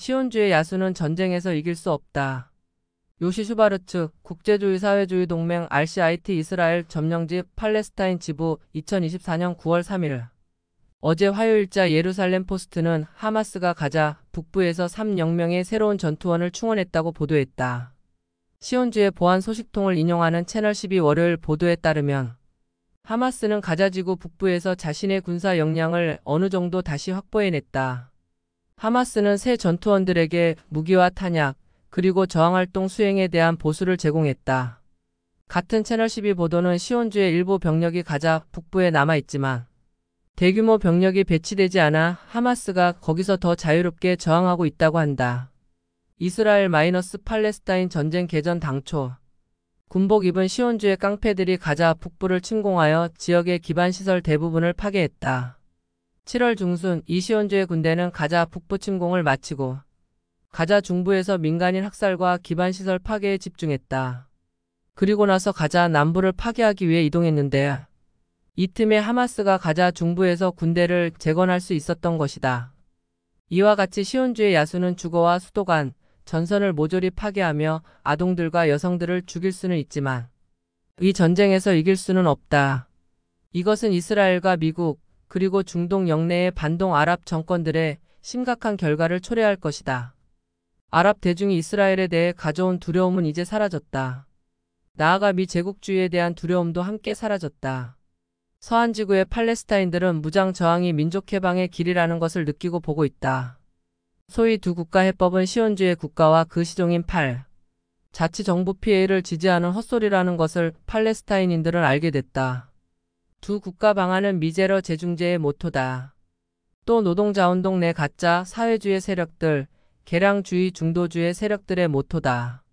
시온주의 야수는 전쟁에서 이길 수 없다. 요시슈바르츠 국제주의 사회주의 동맹 RCIT 이스라엘 점령지 팔레스타인 지부 2024년 9월 3일 어제 화요일자 예루살렘 포스트는 하마스가 가자 북부에서 3영명의 새로운 전투원을 충원했다고 보도했다. 시온주의 보안 소식통을 인용하는 채널12 월요일 보도에 따르면 하마스는 가자지구 북부에서 자신의 군사 역량을 어느 정도 다시 확보해냈다. 하마스는 새 전투원들에게 무기와 탄약, 그리고 저항활동 수행에 대한 보수를 제공했다. 같은 채널12 보도는 시온주의 일부 병력이 가자 북부에 남아있지만 대규모 병력이 배치되지 않아 하마스가 거기서 더 자유롭게 저항하고 있다고 한다. 이스라엘 마이너스 팔레스타인 전쟁 개전 당초 군복 입은 시온주의 깡패들이 가자 북부를 침공하여 지역의 기반시설 대부분을 파괴했다. 7월 중순 이시온주의 군대는 가자 북부 침공을 마치고 가자 중부에서 민간인 학살과 기반시설 파괴에 집중했다. 그리고 나서 가자 남부를 파괴하기 위해 이동했는데 이 틈에 하마스가 가자 중부에서 군대를 재건할 수 있었던 것이다. 이와 같이 시온주의 야수는 주거와 수도관, 전선을 모조리 파괴하며 아동들과 여성들을 죽일 수는 있지만 이 전쟁에서 이길 수는 없다. 이것은 이스라엘과 미국, 그리고 중동 영내의 반동 아랍 정권들의 심각한 결과를 초래할 것이다. 아랍 대중이 이스라엘에 대해 가져온 두려움은 이제 사라졌다. 나아가 미 제국주의에 대한 두려움도 함께 사라졌다. 서한 지구의 팔레스타인들은 무장 저항이 민족 해방의 길이라는 것을 느끼고 보고 있다. 소위 두 국가 해법은 시온주의 국가와 그 시종인 팔 자치 정부 피해를 지지하는 헛소리라는 것을 팔레스타인인들은 알게 됐다. 두 국가 방안은 미제러 재중재의 모토다. 또 노동자운동 내 가짜 사회주의 세력들, 계량주의 중도주의 세력들의 모토다.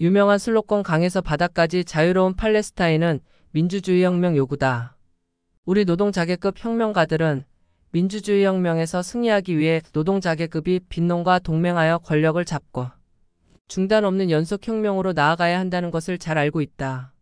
유명한 슬로건 강에서 바다까지 자유로운 팔레스타인은 민주주의 혁명 요구다. 우리 노동자계급 혁명가들은 민주주의 혁명에서 승리하기 위해 노동자계급이 빈농과 동맹하여 권력을 잡고 중단 없는 연속혁명으로 나아가야 한다는 것을 잘 알고 있다.